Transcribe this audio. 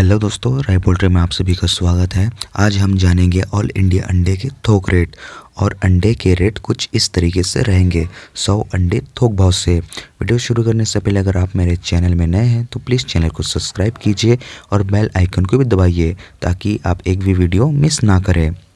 hello दोस्तों राय poultry में आप सभी का स्वागत है आज हम जानेंगे ऑल इंडिया अंडे के थोक रेट और अंडे के रेट कुछ इस तरीके से रहेंगे सौ अंडे थोक भाव से वीडियो शुरू करने से पहले अगर आप मेरे चैनल में नए हैं तो प्लीज़ चैनल को सब्सक्राइब कीजिए और बेल आइकन को भी दबाइए ताकि आप एक भी वीडियो मिस ना करें